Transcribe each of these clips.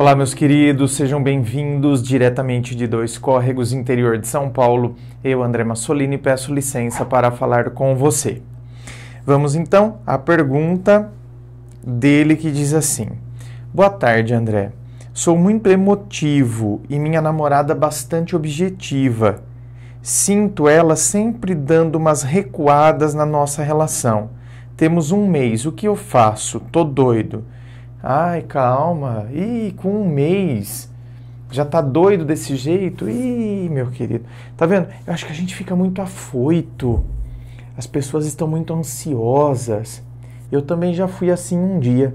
Olá, meus queridos, sejam bem-vindos diretamente de Dois Córregos, interior de São Paulo. Eu, André Massolini, peço licença para falar com você. Vamos então à pergunta dele que diz assim: Boa tarde, André. Sou muito emotivo e minha namorada bastante objetiva. Sinto ela sempre dando umas recuadas na nossa relação. Temos um mês, o que eu faço? Tô doido. Ai, calma. E com um mês já tá doido desse jeito? Ih, meu querido. Tá vendo? Eu acho que a gente fica muito afoito. As pessoas estão muito ansiosas. Eu também já fui assim um dia.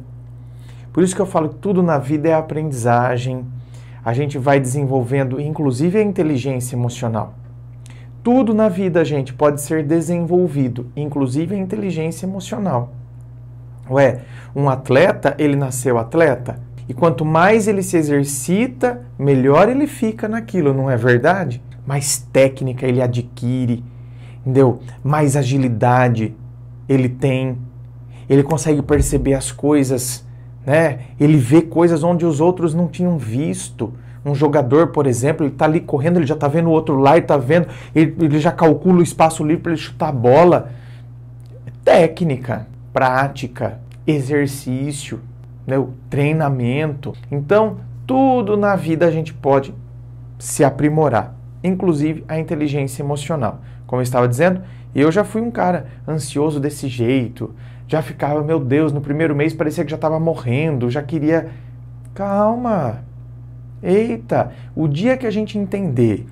Por isso que eu falo que tudo na vida é aprendizagem. A gente vai desenvolvendo, inclusive, a inteligência emocional. Tudo na vida, gente, pode ser desenvolvido, inclusive a inteligência emocional. Ué, um atleta, ele nasceu atleta. E quanto mais ele se exercita, melhor ele fica naquilo, não é verdade? Mais técnica ele adquire, entendeu? Mais agilidade ele tem. Ele consegue perceber as coisas, né? Ele vê coisas onde os outros não tinham visto. Um jogador, por exemplo, ele tá ali correndo, ele já tá vendo o outro lá, e tá vendo, ele, ele já calcula o espaço livre para ele chutar a bola. É técnica prática, exercício, né, treinamento. Então, tudo na vida a gente pode se aprimorar, inclusive a inteligência emocional. Como eu estava dizendo, eu já fui um cara ansioso desse jeito, já ficava, meu Deus, no primeiro mês parecia que já estava morrendo, já queria. Calma! Eita! O dia que a gente entender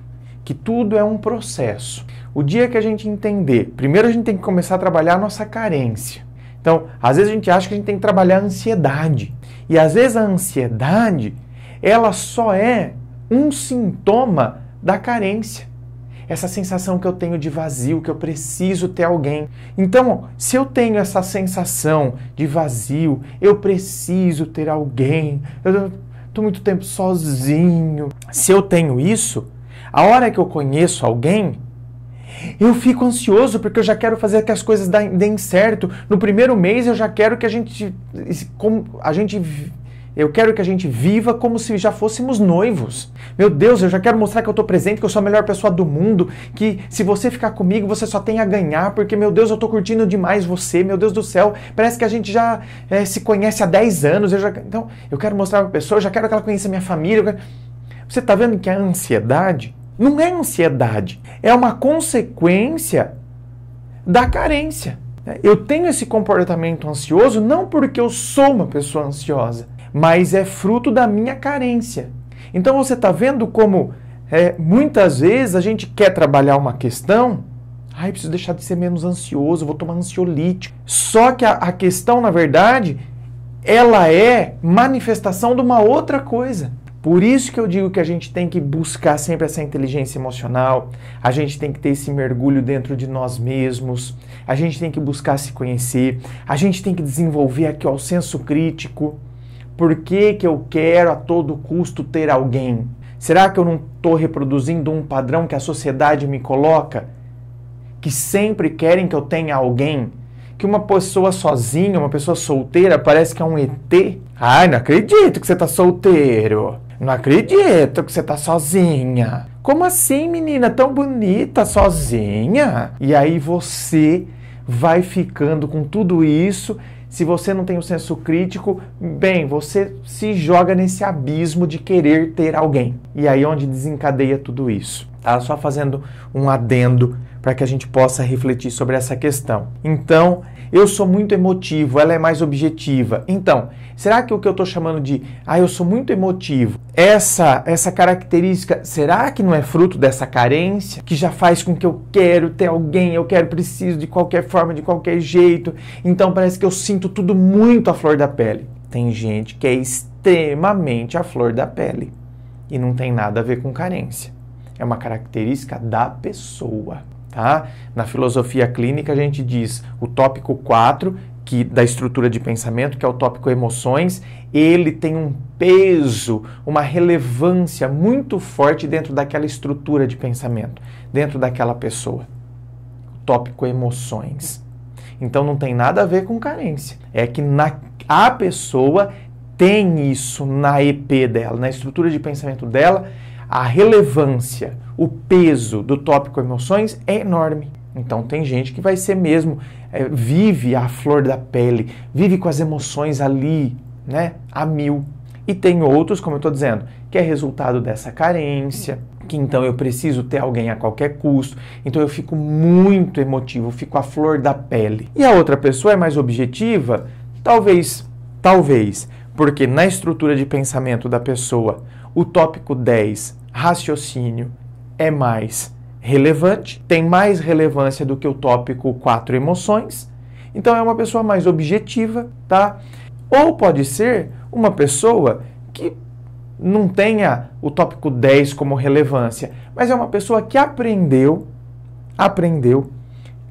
que tudo é um processo, o dia que a gente entender, primeiro a gente tem que começar a trabalhar a nossa carência. Então, às vezes a gente acha que a gente tem que trabalhar a ansiedade. E às vezes a ansiedade, ela só é um sintoma da carência. Essa sensação que eu tenho de vazio, que eu preciso ter alguém. Então, se eu tenho essa sensação de vazio, eu preciso ter alguém, eu estou muito tempo sozinho. Se eu tenho isso, a hora que eu conheço alguém, eu fico ansioso porque eu já quero fazer que as coisas deem certo. No primeiro mês eu já quero que a gente. a gente eu quero que a gente viva como se já fôssemos noivos. Meu Deus, eu já quero mostrar que eu estou presente, que eu sou a melhor pessoa do mundo, que se você ficar comigo você só tem a ganhar, porque meu Deus, eu estou curtindo demais você, meu Deus do céu, parece que a gente já é, se conhece há 10 anos. Eu já, então, eu quero mostrar para a pessoa, eu já quero que ela conheça minha família. Quero... Você está vendo que a ansiedade não é ansiedade, é uma consequência da carência. Eu tenho esse comportamento ansioso não porque eu sou uma pessoa ansiosa, mas é fruto da minha carência. Então você está vendo como é, muitas vezes a gente quer trabalhar uma questão, ai, preciso deixar de ser menos ansioso, vou tomar ansiolítico. Só que a, a questão, na verdade, ela é manifestação de uma outra coisa. Por isso que eu digo que a gente tem que buscar sempre essa inteligência emocional, a gente tem que ter esse mergulho dentro de nós mesmos, a gente tem que buscar se conhecer, a gente tem que desenvolver aqui ó, o senso crítico. Por que, que eu quero a todo custo ter alguém? Será que eu não estou reproduzindo um padrão que a sociedade me coloca? Que sempre querem que eu tenha alguém? Que uma pessoa sozinha, uma pessoa solteira, parece que é um ET? Ai, não acredito que você está solteiro. Não acredito que você tá sozinha. Como assim, menina? Tão bonita, sozinha? E aí você vai ficando com tudo isso. Se você não tem o um senso crítico, bem, você se joga nesse abismo de querer ter alguém. E aí é onde desencadeia tudo isso. Tá só fazendo um adendo para que a gente possa refletir sobre essa questão. Então, eu sou muito emotivo, ela é mais objetiva. Então, será que o que eu estou chamando de ah, eu sou muito emotivo, essa, essa característica, será que não é fruto dessa carência que já faz com que eu quero ter alguém, eu quero, preciso de qualquer forma, de qualquer jeito? Então parece que eu sinto tudo muito à flor da pele. Tem gente que é extremamente à flor da pele e não tem nada a ver com carência. É uma característica da pessoa. Tá? Na filosofia clínica, a gente diz o tópico 4, que, da estrutura de pensamento, que é o tópico emoções, ele tem um peso, uma relevância muito forte dentro daquela estrutura de pensamento, dentro daquela pessoa. O tópico emoções. Então não tem nada a ver com carência. É que na, a pessoa tem isso na EP dela, na estrutura de pensamento dela, a relevância, o peso do tópico emoções é enorme. Então tem gente que vai ser mesmo, é, vive a flor da pele, vive com as emoções ali, né, a mil. E tem outros, como eu estou dizendo, que é resultado dessa carência, que então eu preciso ter alguém a qualquer custo, então eu fico muito emotivo, fico a flor da pele. E a outra pessoa é mais objetiva? Talvez, talvez, porque na estrutura de pensamento da pessoa, o tópico 10 raciocínio é mais relevante, tem mais relevância do que o tópico quatro emoções. Então é uma pessoa mais objetiva, tá? Ou pode ser uma pessoa que não tenha o tópico 10 como relevância, mas é uma pessoa que aprendeu, aprendeu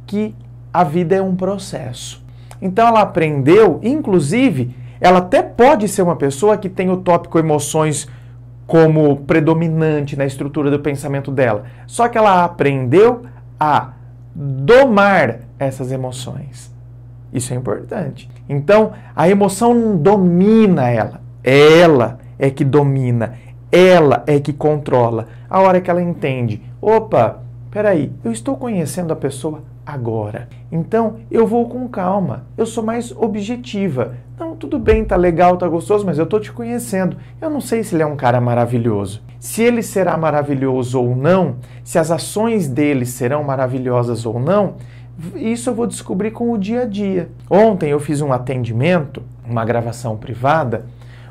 que a vida é um processo. Então ela aprendeu, inclusive, ela até pode ser uma pessoa que tem o tópico emoções como predominante na estrutura do pensamento dela. Só que ela aprendeu a domar essas emoções. Isso é importante. Então, a emoção não domina ela. Ela é que domina, ela é que controla. A hora que ela entende, opa, peraí, eu estou conhecendo a pessoa agora. Então, eu vou com calma, eu sou mais objetiva, não, tudo bem, tá legal, tá gostoso, mas eu tô te conhecendo. Eu não sei se ele é um cara maravilhoso. Se ele será maravilhoso ou não, se as ações dele serão maravilhosas ou não, isso eu vou descobrir com o dia a dia. Ontem eu fiz um atendimento, uma gravação privada,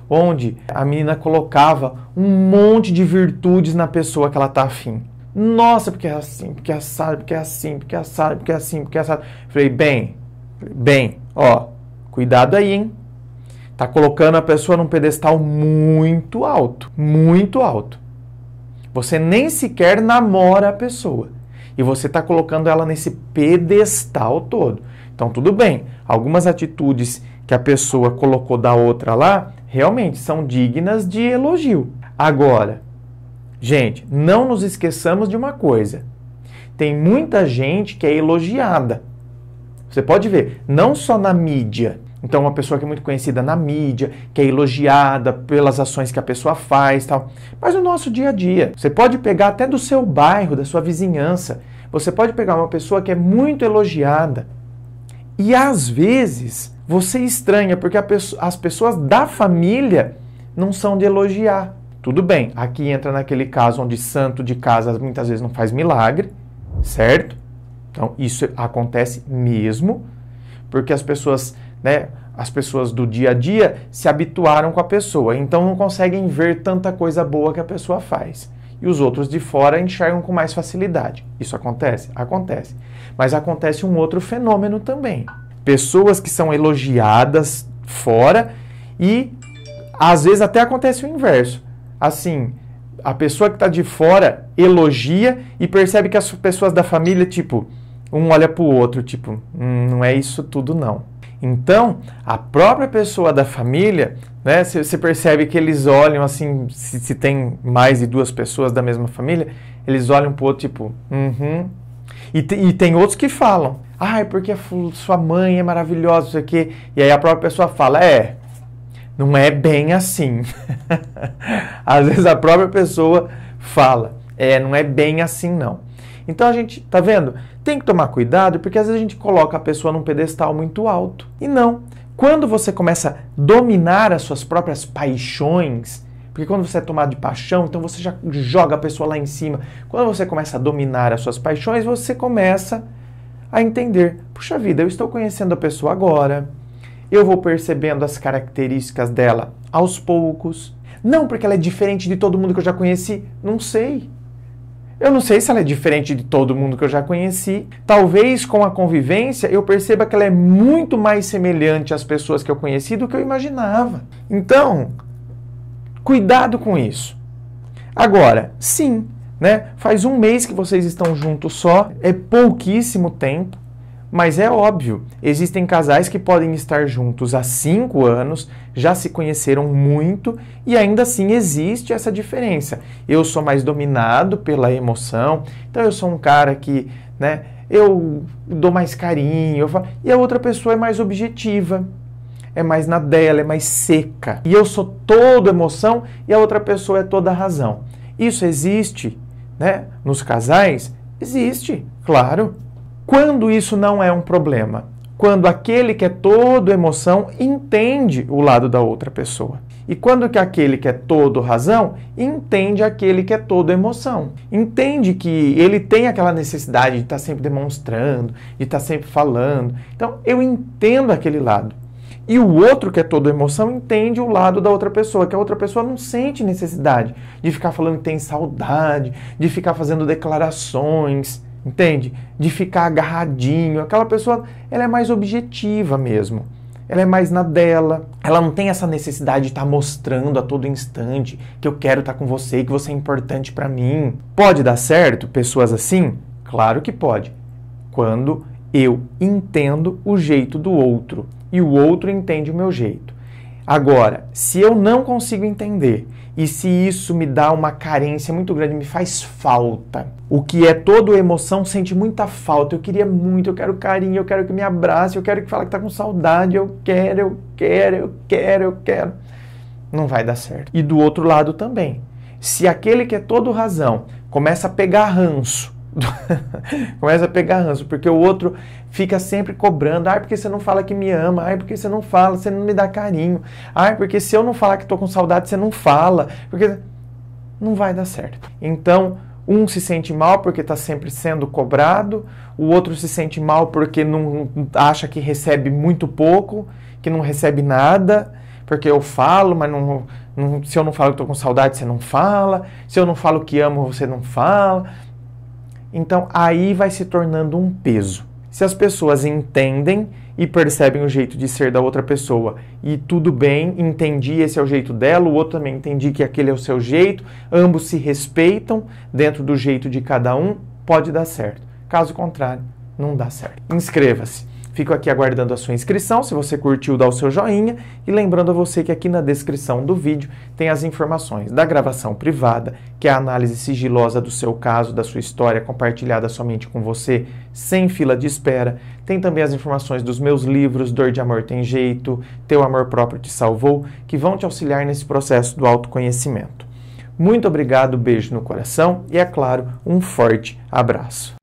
onde a menina colocava um monte de virtudes na pessoa que ela tá afim. Nossa, porque é assim, porque é assado, porque é assim, porque é assado, porque é assim, porque é assado. Falei, bem, bem, ó, cuidado aí, hein? Tá colocando a pessoa num pedestal muito alto, muito alto. Você nem sequer namora a pessoa e você está colocando ela nesse pedestal todo. Então tudo bem, algumas atitudes que a pessoa colocou da outra lá realmente são dignas de elogio. Agora, gente, não nos esqueçamos de uma coisa: tem muita gente que é elogiada. Você pode ver, não só na mídia, então, uma pessoa que é muito conhecida na mídia, que é elogiada pelas ações que a pessoa faz, tal. Mas no nosso dia a dia, você pode pegar até do seu bairro, da sua vizinhança. Você pode pegar uma pessoa que é muito elogiada e às vezes você estranha porque pessoa, as pessoas da família não são de elogiar. Tudo bem, aqui entra naquele caso onde santo de casa muitas vezes não faz milagre, certo? Então isso acontece mesmo, porque as pessoas né? As pessoas do dia a dia se habituaram com a pessoa, então não conseguem ver tanta coisa boa que a pessoa faz. E os outros de fora enxergam com mais facilidade. Isso acontece? Acontece. Mas acontece um outro fenômeno também. Pessoas que são elogiadas fora e às vezes até acontece o inverso. Assim, a pessoa que está de fora elogia e percebe que as pessoas da família, tipo, um olha para o outro, tipo, hum, não é isso tudo não. Então, a própria pessoa da família, né, você percebe que eles olham assim, se, se, tem mais de duas pessoas da mesma família, eles olham pro outro tipo, uhum. -huh. E, e tem outros que falam, ah, é porque a sua mãe é maravilhosa, isso aqui. E aí a própria pessoa fala, é, não é bem assim. Às vezes a própria pessoa fala, é, não é bem assim não. Então a gente, tá vendo? Tem que tomar cuidado porque às vezes a gente coloca a pessoa num pedestal muito alto. E não. Quando você começa a dominar as suas próprias paixões, porque quando você é tomado de paixão, então você já joga a pessoa lá em cima. Quando você começa a dominar as suas paixões, você começa a entender: puxa vida, eu estou conhecendo a pessoa agora, eu vou percebendo as características dela aos poucos. Não porque ela é diferente de todo mundo que eu já conheci, não sei. Eu não sei se ela é diferente de todo mundo que eu já conheci. Talvez com a convivência eu perceba que ela é muito mais semelhante às pessoas que eu conheci do que eu imaginava. Então, cuidado com isso. Agora, sim, né? Faz um mês que vocês estão juntos só, é pouquíssimo tempo. Mas é óbvio, existem casais que podem estar juntos há cinco anos, já se conheceram muito e ainda assim existe essa diferença. Eu sou mais dominado pela emoção, então eu sou um cara que, né, eu dou mais carinho, falo, e a outra pessoa é mais objetiva, é mais na dela, é mais seca. E eu sou toda emoção e a outra pessoa é toda razão. Isso existe, né? Nos casais existe, claro. Quando isso não é um problema? Quando aquele que é todo emoção entende o lado da outra pessoa. E quando que aquele que é todo razão entende aquele que é todo emoção. Entende que ele tem aquela necessidade de estar tá sempre demonstrando, de estar tá sempre falando. Então, eu entendo aquele lado. E o outro, que é todo emoção, entende o lado da outra pessoa, que a outra pessoa não sente necessidade de ficar falando que tem saudade, de ficar fazendo declarações entende? De ficar agarradinho. Aquela pessoa, ela é mais objetiva mesmo. Ela é mais na dela. Ela não tem essa necessidade de estar tá mostrando a todo instante que eu quero estar tá com você, que você é importante para mim. Pode dar certo pessoas assim? Claro que pode. Quando eu entendo o jeito do outro e o outro entende o meu jeito. Agora, se eu não consigo entender e se isso me dá uma carência muito grande, me faz falta, o que é toda emoção sente muita falta. Eu queria muito, eu quero carinho, eu quero que me abrace, eu quero que fale que tá com saudade, eu quero, eu quero, eu quero, eu quero. Não vai dar certo. E do outro lado também. Se aquele que é todo razão começa a pegar ranço começa a pegar ranço, porque o outro fica sempre cobrando, ai, porque você não fala que me ama, ai, porque você não fala, você não me dá carinho, ai, porque se eu não falar que estou com saudade, você não fala, porque não vai dar certo. Então, um se sente mal porque está sempre sendo cobrado, o outro se sente mal porque não acha que recebe muito pouco, que não recebe nada, porque eu falo, mas não, não se eu não falo que estou com saudade, você não fala, se eu não falo que amo, você não fala. Então aí vai se tornando um peso. Se as pessoas entendem e percebem o jeito de ser da outra pessoa e tudo bem, entendi, esse é o jeito dela, o outro também entendi que aquele é o seu jeito, ambos se respeitam dentro do jeito de cada um, pode dar certo. Caso contrário, não dá certo. Inscreva-se. Fico aqui aguardando a sua inscrição. Se você curtiu, dá o seu joinha. E lembrando a você que aqui na descrição do vídeo tem as informações da gravação privada, que é a análise sigilosa do seu caso, da sua história, compartilhada somente com você, sem fila de espera. Tem também as informações dos meus livros, Dor de Amor Tem Jeito, Teu Amor Próprio Te Salvou, que vão te auxiliar nesse processo do autoconhecimento. Muito obrigado, beijo no coração e, é claro, um forte abraço.